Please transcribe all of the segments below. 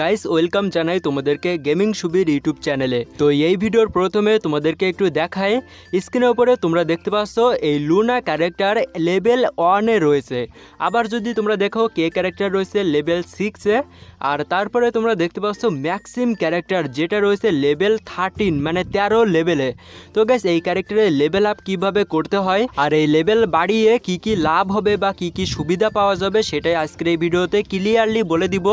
guys welcome জানাই তোমাদেরকে gaming Subir YouTube চ্যানেলে তো এই ভিডিওর প্রথমে তোমাদেরকে একটু দেখায় স্ক্রিনের উপরে তোমরা দেখতে পাচ্ছ এই লুনা ক্যারেক্টার লেভেল ওয়ানে রয়েছে আবার যদি তোমরা দেখো কে ক্যারেক্টার রয়েছে লেভেল সিক্সে আর তারপরে তোমরা দেখতে পাচ্ছ ম্যাক্সিম ক্যারেক্টার যেটা রয়েছে লেভেল থার্টিন মানে তেরো লেভেলে তো গ্যাস এই ক্যারেক্টারের লেভেল আপ কিভাবে করতে হয় আর এই লেভেল বাড়িয়ে কি কি লাভ হবে বা কি কি সুবিধা পাওয়া যাবে সেটাই আজকের এই ভিডিওতে ক্লিয়ারলি বলে দিব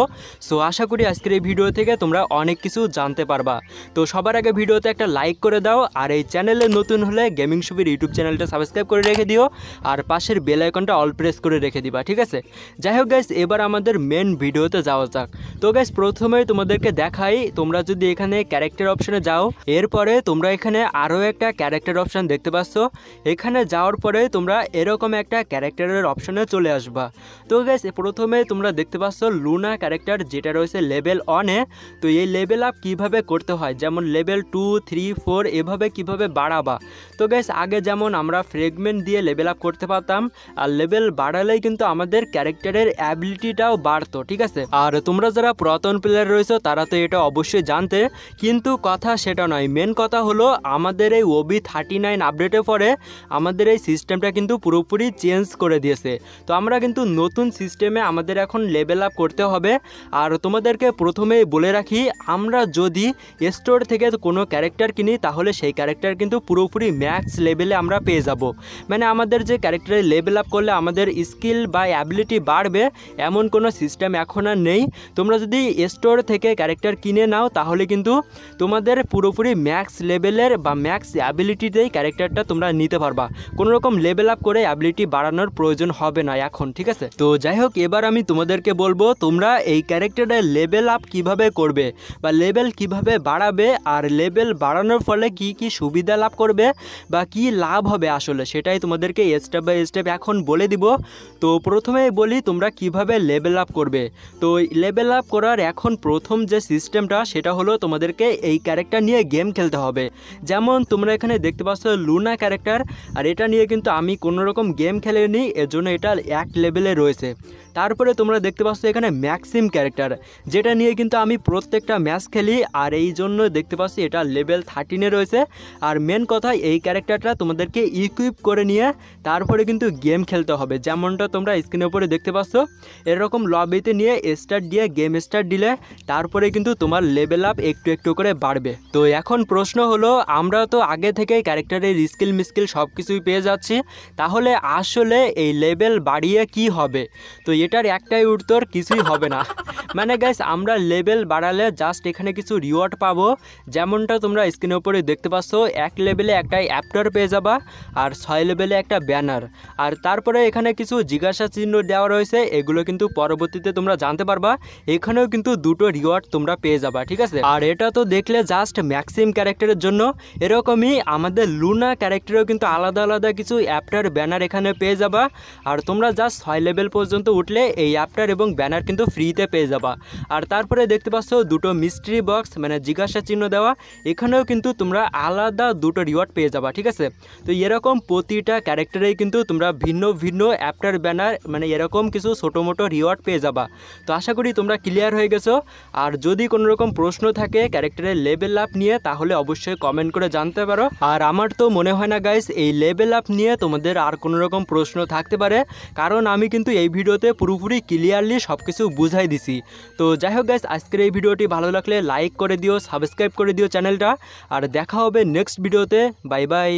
সো আশা করি আজকের এই ভিডিও থেকে তোমরা অনেক কিছু জানতে পারবা তো সবার আগে ভিডিওতে একটা লাইক করে দাও আর এই চ্যানেলে নতুন হলে গেমিং সুবির ইউটিউব চ্যানেলটা সাবস্ক্রাইব করে রেখে দিও আর পাশের বেলাইকনটা অল প্রেস করে রেখে দিবা ঠিক আছে যাই হোক গাইস এবার আমাদের মেন ভিডিওতে যাওয়া যাক তো গাইস প্রথমে তোমাদেরকে দেখাই তোমরা যদি এখানে ক্যারেক্টার অপশনে যাও এরপরে তোমরা এখানে আরও একটা ক্যারেক্টার অপশান দেখতে পাচ্ছ এখানে যাওয়ার পরে তোমরা এরকম একটা ক্যারেক্টারের অপশনে চলে আসবা তো গাইস প্রথমে তোমরা দেখতে পাচ্ছ লুনা ক্যারেক্টার যেটা রয়েছে লেভেল ওয়ানে তো এই লেভেল আপ কীভাবে করতে হয় যেমন লেভেল টু থ্রি ফোর এভাবে কিভাবে বাড়াবা তো গ্যাস আগে যেমন আমরা ফ্রেগমেন্ট দিয়ে লেভেল আপ করতে পারতাম আর লেভেল বাড়ালেই কিন্তু আমাদের ক্যারেক্টারের অ্যাবিলিটিটাও বাড়তো ঠিক আছে আর তোমরা যারা পুরাতন প্লেয়ার রয়েছে তারা তো এটা অবশ্যই জানতে কিন্তু কথা সেটা নয় মেন কথা হলো আমাদের এই ওবি থার্টি নাইন আপডেটের পরে আমাদের এই সিস্টেমটা কিন্তু পুরোপুরি চেঞ্জ করে দিয়েছে তো আমরা কিন্তু নতুন সিস্টেমে আমাদের এখন লেভেল আপ করতে হবে আর তোমাদেরকে প্রথমেই বলে রাখি আমরা যদি স্টোর থেকে কোনো ক্যারেক্টার কিনি তাহলে সেই ক্যারেক্টার কিন্তু পুরোপুরি ম্যাক্স লেভেলে আমরা পেয়ে যাব মানে আমাদের যে ক্যারেক্টারে লেভেল আপ করলে আমাদের স্কিল বা অ্যাবিলিটি বাড়বে এমন কোনো সিস্টেম এখন আর নেই তোমরা যদি স্টোর থেকে ক্যারেক্টার কিনে নাও তাহলে কিন্তু তোমাদের পুরোপুরি ম্যাক্স লেভেলের বা ম্যাক্স অ্যাবিলিটিতেই ক্যারেক্টারটা তোমরা নিতে পারবা কোনো রকম লেভেল আপ করে অ্যাবিলিটি বাড়ানোর প্রয়োজন হবে না এখন ঠিক আছে তো যাই হোক এবার আমি তোমাদেরকে বলবো তোমরা এই ক্যারেক্টারের লেভেল লেভেল আপ কিভাবে করবে বা লেভেল কিভাবে বাড়াবে আর লেভেল বাড়ানোর ফলে কি কি সুবিধা লাভ করবে বা কি লাভ হবে আসলে সেটাই তোমাদেরকে স্টেপ বাই স্টেপ এখন বলে দিব তো প্রথমেই বলি তোমরা কিভাবে লেভেল আপ করবে তো লেভেল আপ করার এখন প্রথম যে সিস্টেমটা সেটা হলো তোমাদেরকে এই ক্যারেক্টার নিয়ে গেম খেলতে হবে যেমন তোমরা এখানে দেখতে পাচ্ছ লুনা ক্যারেক্টার আর এটা নিয়ে কিন্তু আমি কোনো রকম গেম খেলে নিই এর জন্য এটা এক লেভেলে রয়েছে তারপরে তোমরা দেখতে পাচ্ছ এখানে ম্যাক্সিম ক্যারেক্টার যেটা নিয়ে কিন্তু আমি প্রত্যেকটা ম্যাচ খেলি আর এই জন্য দেখতে পাচ্ছি এটা লেভেল থার্টিনে রয়েছে আর মেন কথা এই ক্যারেক্টারটা তোমাদেরকে ইকুইপ করে নিয়ে তারপরে কিন্তু গেম খেলতে হবে যেমনটা তোমরা স্ক্রিনের উপরে দেখতে পাচ্ছ এরকম লবিতে নিয়ে স্টার দিয়ে গেম স্টার দিলে তারপরে কিন্তু তোমার লেভেল আপ একটু একটু করে বাড়বে তো এখন প্রশ্ন হলো আমরা তো আগে থেকে ক্যারেক্টারের স্কিল মিস্কিল সব কিছুই পেয়ে যাচ্ছি তাহলে আসলে এই লেভেল বাড়িয়ে কি হবে তো এটার একটাই উত্তর কিছুই হবে না মানে গাইস আমরা লেভেল বাড়ালে জাস্ট এখানে কিছু রিওয়ার্ড পাবো যেমনটা তোমরা স্ক্রিনের উপরে দেখতে পাচ্ছ এক লেভেলে একটা অ্যাপটার পেয়ে যাবা আর ছয় লেভেলে একটা ব্যানার আর তারপরে এখানে কিছু জিজ্ঞাসা চিহ্ন দেওয়া রয়েছে এগুলো কিন্তু পরবর্তীতে তোমরা জানতে পারবা এখানেও কিন্তু দুটো রিওয়ার্ড তোমরা পেয়ে যাবা ঠিক আছে আর এটা তো দেখলে জাস্ট ম্যাক্সিম ক্যারেক্টারের জন্য এরকমই আমাদের লুনা ক্যারেক্টারেও কিন্তু আলাদা আলাদা কিছু অ্যাপটার ব্যানার এখানে পেয়ে যাবা আর তোমরা জাস্ট ছয় লেভেল পর্যন্ত উঠলে এই অ্যাপটার এবং ব্যানার কিন্তু ফ্রিতে পেয়ে যাবা দেওয়া আর তারপরে দেখতে পাচ্ছ দুটো মিস্ট্রি বক্স মানে জিজ্ঞাসা চিহ্ন দেওয়া এখানেও কিন্তু তোমরা আলাদা দুটো রিওয়ার্ড পেয়ে যাবা ঠিক আছে তো এরকম প্রতিটা ক্যারেক্টারেই কিন্তু তোমরা ভিন্ন ভিন্ন অ্যাপটার ব্যানার মানে এরকম কিছু ছোটো মোটো রিওয়ার্ড পেয়ে যাবা তো আশা করি তোমরা ক্লিয়ার হয়ে গেছো আর যদি কোনো রকম প্রশ্ন থাকে ক্যারেক্টারের লেভেল আপ নিয়ে তাহলে অবশ্যই কমেন্ট করে জানতে পারো আর আমার তো মনে হয় না গাইস এই লেভেল আপ নিয়ে তোমাদের আর কোনো রকম প্রশ্ন থাকতে পারে কারণ আমি কিন্তু এই ভিডিওতে পুরোপুরি ক্লিয়ারলি সব কিছু বুঝাই দিছি তো যাই হোক গ্যাস আজকের এই ভিডিওটি ভালো লাগলে লাইক করে দিও সাবস্ক্রাইব করে দিও চ্যানেলটা আর দেখা হবে নেক্সট ভিডিওতে বাই বাই